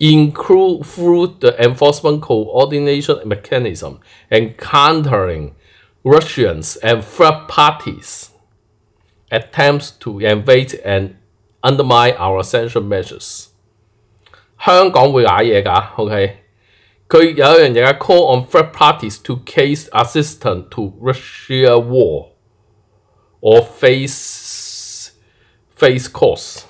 include through the enforcement coordination mechanism and countering Russians and third parties attempts to invade and undermine our essential measures. sanction measures。香港會捱嘢㗎，OK？佢有一樣嘢 call on third parties to case assistance to Russia war or face face costs。